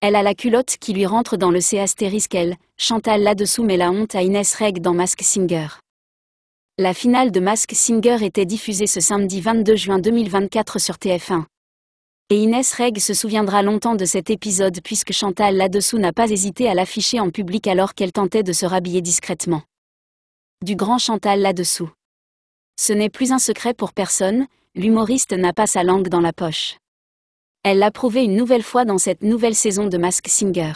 Elle a la culotte qui lui rentre dans le C astérisque Chantal là-dessous met la honte à Inès Reg dans Mask Singer. La finale de Mask Singer était diffusée ce samedi 22 juin 2024 sur TF1. Et Inès Reg se souviendra longtemps de cet épisode puisque Chantal là-dessous n'a pas hésité à l'afficher en public alors qu'elle tentait de se rhabiller discrètement. Du grand Chantal là-dessous. Ce n'est plus un secret pour personne, l'humoriste n'a pas sa langue dans la poche. Elle l'a prouvé une nouvelle fois dans cette nouvelle saison de Mask Singer.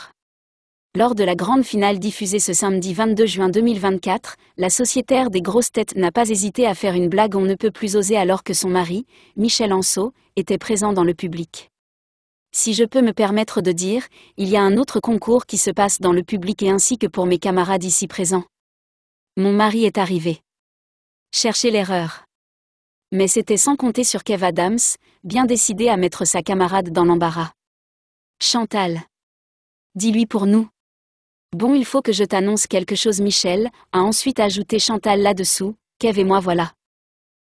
Lors de la grande finale diffusée ce samedi 22 juin 2024, la sociétaire des grosses têtes n'a pas hésité à faire une blague on ne peut plus oser alors que son mari, Michel Anceau, était présent dans le public. Si je peux me permettre de dire, il y a un autre concours qui se passe dans le public et ainsi que pour mes camarades ici présents. Mon mari est arrivé. Cherchez l'erreur mais c'était sans compter sur Kev Adams, bien décidé à mettre sa camarade dans l'embarras. Chantal. Dis-lui pour nous. Bon, il faut que je t'annonce quelque chose, Michel, a ensuite ajouté Chantal là-dessous, Kev et moi voilà.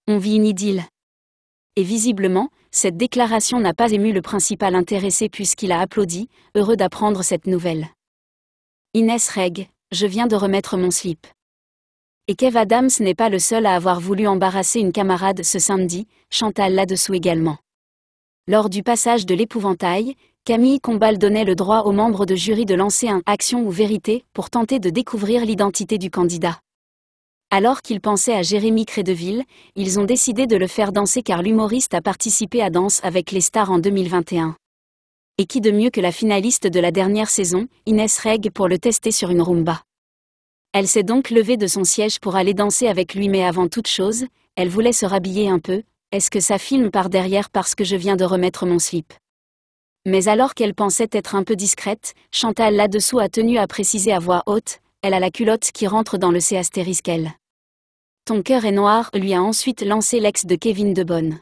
On vit une idylle. Et visiblement, cette déclaration n'a pas ému le principal intéressé puisqu'il a applaudi, heureux d'apprendre cette nouvelle. Inès Reg, je viens de remettre mon slip. Et Kev Adams n'est pas le seul à avoir voulu embarrasser une camarade ce samedi, Chantal là-dessous également. Lors du passage de l'épouvantail, Camille Combal donnait le droit aux membres de jury de lancer un action ou vérité pour tenter de découvrir l'identité du candidat. Alors qu'ils pensaient à Jérémy Crédeville, ils ont décidé de le faire danser car l'humoriste a participé à Danse avec les stars en 2021. Et qui de mieux que la finaliste de la dernière saison, Inès Reg, pour le tester sur une rumba elle s'est donc levée de son siège pour aller danser avec lui mais avant toute chose, elle voulait se rhabiller un peu, est-ce que ça filme par derrière parce que je viens de remettre mon slip Mais alors qu'elle pensait être un peu discrète, Chantal là-dessous a tenu à préciser à voix haute, elle a la culotte qui rentre dans le C astérisque Ton cœur est noir lui a ensuite lancé l'ex de Kevin Debonne.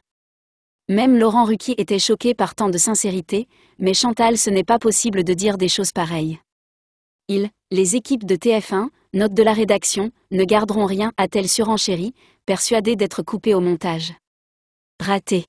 Même Laurent Ruquier était choqué par tant de sincérité, mais Chantal ce n'est pas possible de dire des choses pareilles. Il, les équipes de TF1, note de la rédaction, ne garderont rien, à t elle persuadées d'être coupées au montage. Raté.